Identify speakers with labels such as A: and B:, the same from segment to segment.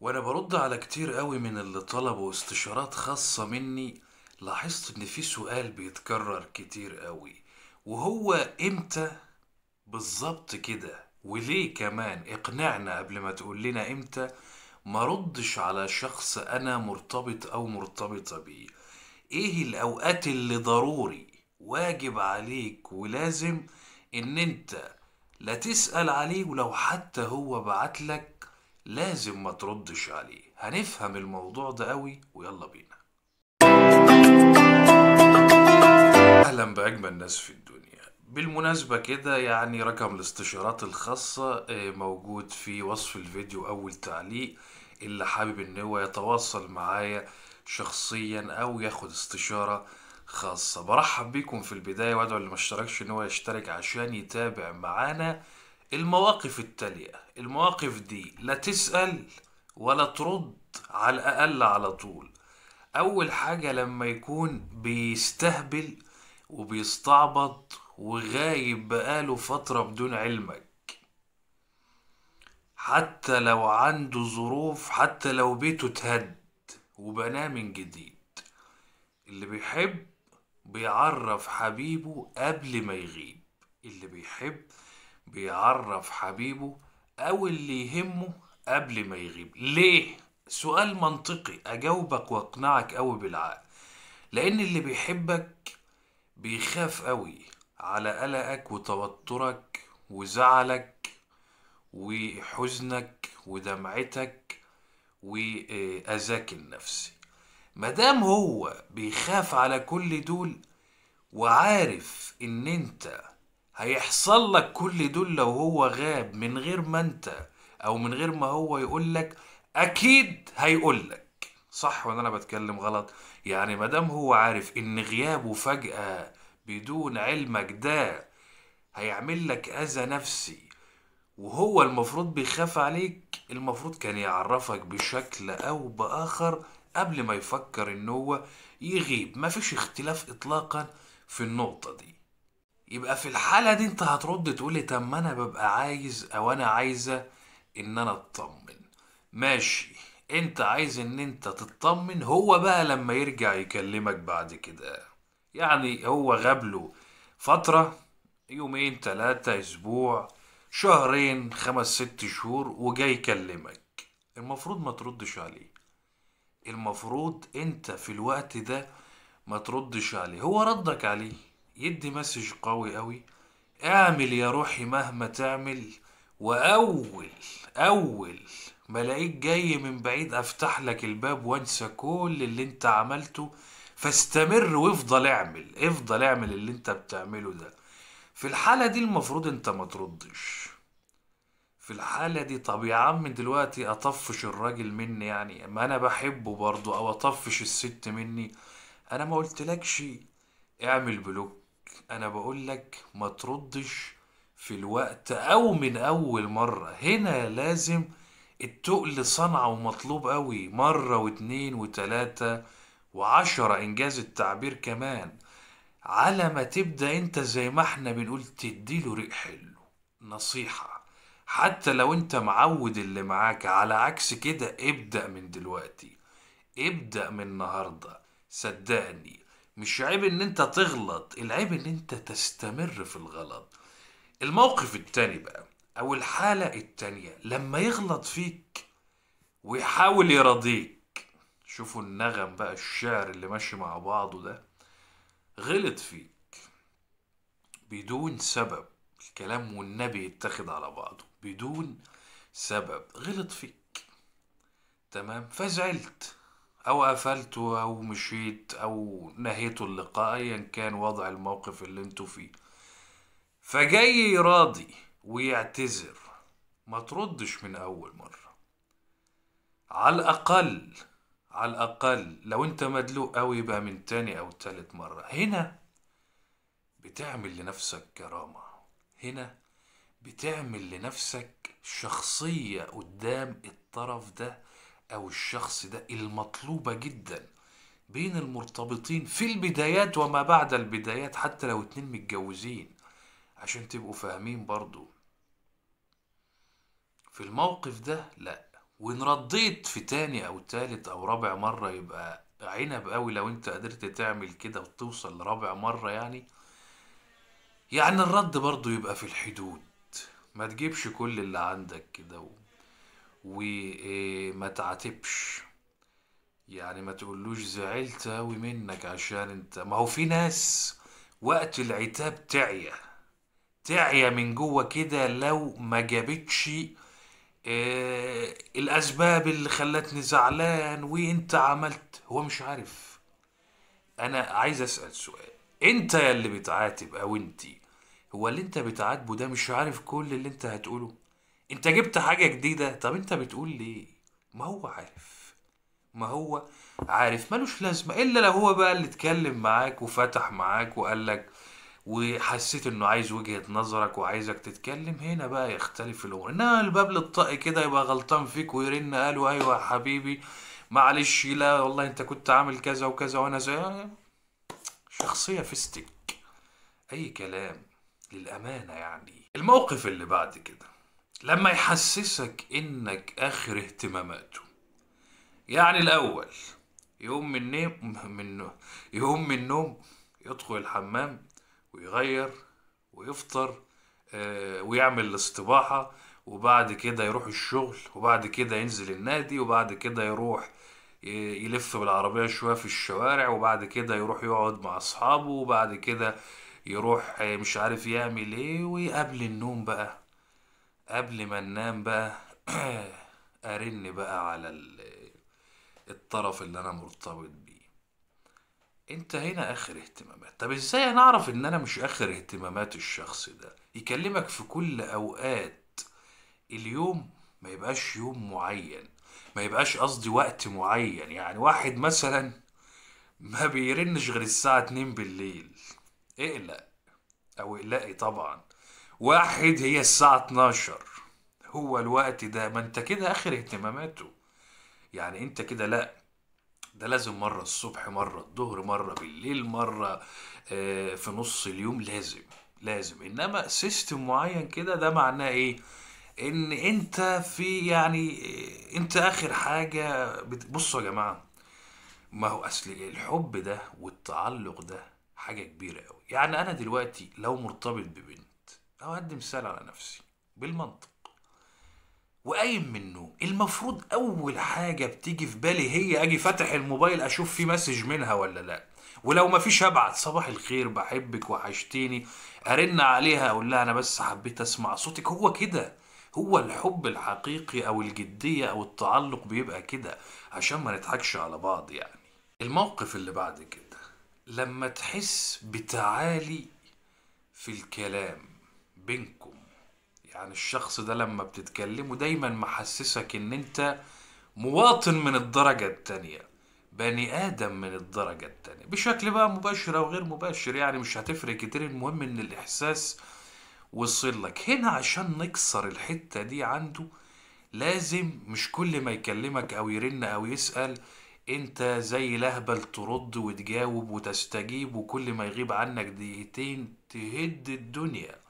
A: وانا برد على كتير قوي من اللي طلبوا استشارات خاصة مني لاحظت ان في سؤال بيتكرر كتير قوي وهو امتى بالظبط كده وليه كمان اقنعنا قبل ما تقول لنا امتى ما ردش على شخص انا مرتبط او مرتبطة بيه ايه الاوقات اللي ضروري واجب عليك ولازم ان انت لا تسأل عليه ولو حتى هو بعتلك لازم ما تردش عليه هنفهم الموضوع ده قوي ويلا بينا اهلا باجمل ناس في الدنيا بالمناسبة كده يعني رقم الاستشارات الخاصة آه، موجود في وصف الفيديو أول تعليق اللي حابب إن هو يتواصل معايا شخصيا أو ياخد استشارة خاصة برحب بيكم في البداية وأدعو اللي ما اشتركش إن هو يشترك عشان يتابع معانا المواقف التالية المواقف دي لا تسأل ولا ترد على الأقل على طول أول حاجة لما يكون بيستهبل وبيستعبط وغايب بقاله فترة بدون علمك حتى لو عنده ظروف حتى لو بيته اتهد وبناه من جديد اللي بيحب بيعرف حبيبه قبل ما يغيب اللي بيحب بيعرف حبيبه أو اللي يهمه قبل ما يغيب ليه؟ سؤال منطقي أجاوبك وأقنعك أوي بالعقل لأن اللي بيحبك بيخاف أوي على قلقك وتوترك وزعلك وحزنك ودمعتك وأذاك النفسي مدام هو بيخاف على كل دول وعارف ان انت هيحصل لك كل دول لو هو غاب من غير ما انت او من غير ما هو يقول لك اكيد هيقول لك صح ولا انا بتكلم غلط يعني ما دام هو عارف ان غيابه فجأة بدون علمك ده هيعمل لك اذى نفسي وهو المفروض بيخاف عليك المفروض كان يعرفك بشكل او باخر قبل ما يفكر ان هو يغيب مفيش اختلاف اطلاقا في النقطة دي يبقى في الحالة دي انت هترد تقولي طب ما انا ببقى عايز او انا عايزة ان انا اطمن ماشي انت عايز ان انت تطمن هو بقى لما يرجع يكلمك بعد كده يعني هو غابله فترة يومين تلاتة اسبوع شهرين خمس ست شهور وجاي يكلمك المفروض ما تردش عليه المفروض انت في الوقت ده ما تردش عليه هو ردك عليه يدي مسج قوي قوي اعمل يا روحي مهما تعمل واول اول ما الاقيك جاي من بعيد افتح لك الباب وانسى كل اللي انت عملته فاستمر وافضل اعمل افضل اعمل اللي انت بتعمله ده في الحالة دي المفروض انت ما تردش في الحالة دي طب يا عم دلوقتي اطفش الراجل مني يعني ما انا بحبه برضه او اطفش الست مني انا ما قلتلكش اعمل بلوك انا بقول لك ما تردش في الوقت او من اول مره هنا لازم التقل صنعة ومطلوب قوي مرة واتنين وتلاتة وعشرة إنجاز التعبير كمان على ما تبدأ أنت زي ما احنا بنقول تديله ريق حلو نصيحة حتى لو أنت معود اللي معاك على عكس كده ابدأ من دلوقتي ابدأ من النهاردة صدقني مش عيب ان انت تغلط العيب ان انت تستمر في الغلط الموقف التاني بقى او الحالة التانية لما يغلط فيك ويحاول يرضيك شوفوا النغم بقى الشعر اللي ماشي مع بعضه ده غلط فيك بدون سبب الكلام والنبي يتخذ على بعضه بدون سبب غلط فيك تمام فزعلت او قفلته او مشيت او نهيته اللقاء ايا كان وضع الموقف اللي انتوا فيه فجاي يراضي ويعتذر ما تردش من اول مره على الاقل على الاقل لو انت مدلوق قوي بقى من تاني او تالت مره هنا بتعمل لنفسك كرامه هنا بتعمل لنفسك شخصيه قدام الطرف ده أو الشخص ده المطلوبة جدا بين المرتبطين في البدايات وما بعد البدايات حتى لو اتنين متجوزين عشان تبقوا فاهمين برضو في الموقف ده لا وان رديت في تاني او تالت او رابع مرة يبقى عنب قوي لو انت قدرت تعمل كده وتوصل لرابع مرة يعني يعني الرد برضو يبقى في الحدود ما تجيبش كل اللي عندك كده وما تعاتبش يعني ما تقولوش زعلت اوي منك عشان انت ما هو في ناس وقت العتاب تعيا تعيا من جوه كده لو ما جابتش آه الاسباب اللي خلتني زعلان وانت عملت هو مش عارف انا عايز اسال سؤال انت يا اللي بتعاتب او انت هو اللي انت بتعاتبه ده مش عارف كل اللي انت هتقوله انت جبت حاجة جديدة طب انت بتقول ليه ما هو عارف ما هو عارف ملوش لازمة الا لو هو بقى اللي اتكلم معاك وفتح معاك وقال لك وحسيت انه عايز وجهة نظرك وعايزك تتكلم هنا بقى يختلف الامور انما الباب للطاقي كده يبقى غلطان فيك ويرن قالوا ايوه يا حبيبي معلش لا والله انت كنت عامل كذا وكذا وانا زي يعني شخصية فيستك اي كلام للامانة يعني الموقف اللي بعد كده لما يحسسك انك اخر اهتماماته يعني الاول يقوم من النوم من يقوم من النوم يدخل الحمام ويغير ويفطر آه، ويعمل الاستباحة وبعد كده يروح الشغل وبعد كده ينزل النادي وبعد كده يروح يلف بالعربية شوية في الشوارع وبعد كده يروح يقعد مع أصحابه وبعد كده يروح آه، مش عارف يعمل ايه وقبل النوم بقى قبل ما ننام بقى ارن بقى على الطرف اللي انا مرتبط بيه انت هنا اخر اهتمامات طب ازاي انا اعرف ان انا مش اخر اهتمامات الشخص ده يكلمك في كل اوقات اليوم ما يبقاش يوم معين ما يبقاش قصدي وقت معين يعني واحد مثلا ما بيرنش غير الساعة اتنين بالليل اقلق او اقلقي طبعا واحد هي الساعة 12 هو الوقت ده ما انت كده اخر اهتماماته يعني انت كده لا ده لازم مرة الصبح مرة الظهر مرة بالليل مرة آه، في نص اليوم لازم لازم انما سيستم معين كده ده معناه ايه ان انت في يعني آه، انت اخر حاجة بصوا يا جماعة ما هو اصل الحب ده والتعلق ده حاجة كبيرة قوي يعني انا دلوقتي لو مرتبط ببنت اقدم مثال على نفسي بالمنطق وقايم منه المفروض اول حاجه بتيجي في بالي هي اجي فاتح الموبايل اشوف في مسج منها ولا لا ولو مفيش أبعت صباح الخير بحبك وحشتيني ارن عليها اقول لها انا بس حبيت اسمع صوتك هو كده هو الحب الحقيقي او الجديه او التعلق بيبقى كده عشان ما نضحكش على بعض يعني الموقف اللي بعد كده لما تحس بتعالي في الكلام بينكم يعني الشخص ده لما بتتكلمه دايما محسسك ان انت مواطن من الدرجة التانية بني آدم من الدرجة التانية بشكل بقى مباشر أو غير مباشر يعني مش هتفرق كتير المهم إن الإحساس وصل لك هنا عشان نكسر الحتة دي عنده لازم مش كل ما يكلمك أو يرن أو يسأل أنت زي لهبل ترد وتجاوب وتستجيب وكل ما يغيب عنك دقيقتين تهد الدنيا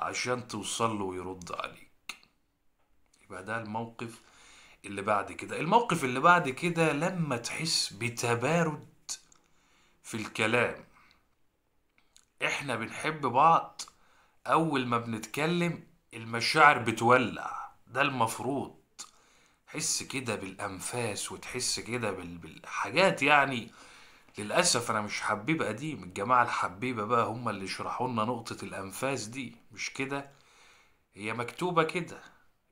A: عشان توصل له ويرد عليك يبقى ده الموقف اللي بعد كده الموقف اللي بعد كده لما تحس بتبارد في الكلام احنا بنحب بعض اول ما بنتكلم المشاعر بتولع ده المفروض تحس كده بالانفاس وتحس كده بالحاجات يعني للأسف أنا مش حبيب قديم الجماعة الحبيبة بقى هم اللي شرحوا لنا نقطة الأنفاس دي مش كده هي مكتوبة كده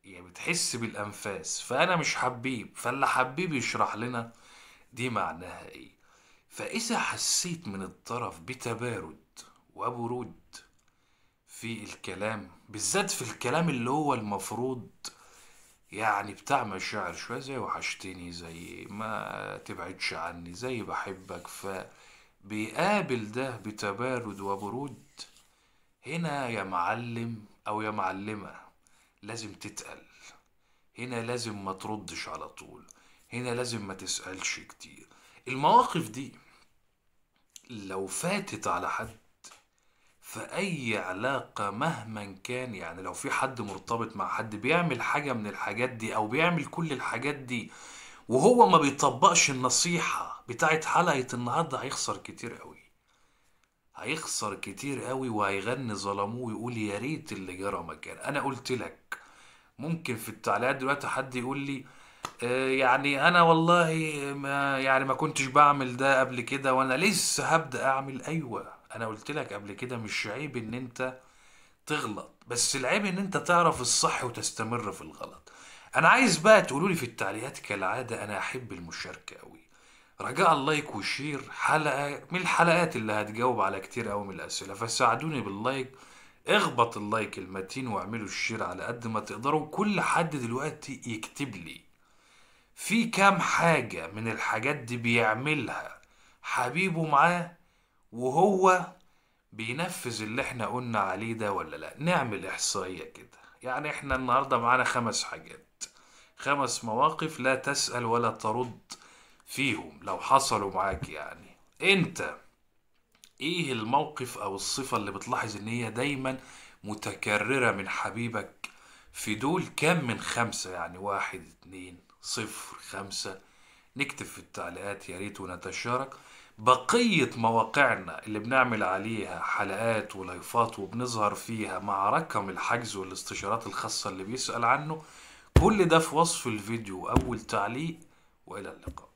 A: هي بتحس بالأنفاس فأنا مش حبيب فاللي حبيب يشرح لنا دي معناها إيه فإذا حسيت من الطرف بتبارد وبرود في الكلام بالذات في الكلام اللي هو المفروض يعني بتعمل مشاعر شوية زي وحشتني زي ما تبعدش عني زي بحبك فبيقابل ده بتبارد وبرود هنا يا معلم أو يا معلمة لازم تتقل هنا لازم ما تردش على طول هنا لازم ما تسألش كتير المواقف دي لو فاتت على حد فأي علاقة مهما كان يعني لو في حد مرتبط مع حد بيعمل حاجة من الحاجات دي أو بيعمل كل الحاجات دي وهو ما بيطبقش النصيحة بتاعت حلقة النهاردة هيخسر كتير قوي هيخسر كتير قوي وهيغني ظلموه ويقول يا ريت اللي جرى مكان انا قلت لك ممكن في التعليقات دلوقتي حد يقول لي آه، يعني انا والله ما يعني ما كنتش بعمل ده قبل كده وانا لسه هبدا اعمل ايوه انا قلت لك قبل كده مش عيب ان انت تغلط بس العيب ان انت تعرف الصح وتستمر في الغلط انا عايز بقى تقولوا لي في التعليقات كالعاده انا احب المشاركه قوي رجاء اللايك وشير حلقه من الحلقات اللي هتجاوب على كتير قوي من الاسئله فساعدوني باللايك اخبط اللايك المتين واعملوا الشير على قد ما تقدروا كل حد دلوقتي يكتب لي في كام حاجة من الحاجات دي بيعملها حبيبه معاه وهو بينفذ اللي احنا قلنا عليه ده ولا لا نعمل احصائيه كده يعني احنا النهارده معانا خمس حاجات خمس مواقف لا تسال ولا ترد فيهم لو حصلوا معاك يعني انت ايه الموقف او الصفه اللي بتلاحظ ان هي دايما متكرره من حبيبك في دول كم من خمسه يعني واحد اتنين صفر خمسه نكتب في التعليقات يا ريت ونتشارك بقية مواقعنا اللي بنعمل عليها حلقات ولايفات وبنظهر فيها مع رقم الحجز والاستشارات الخاصة اللي بيسأل عنه كل ده في وصف الفيديو أول تعليق وإلى اللقاء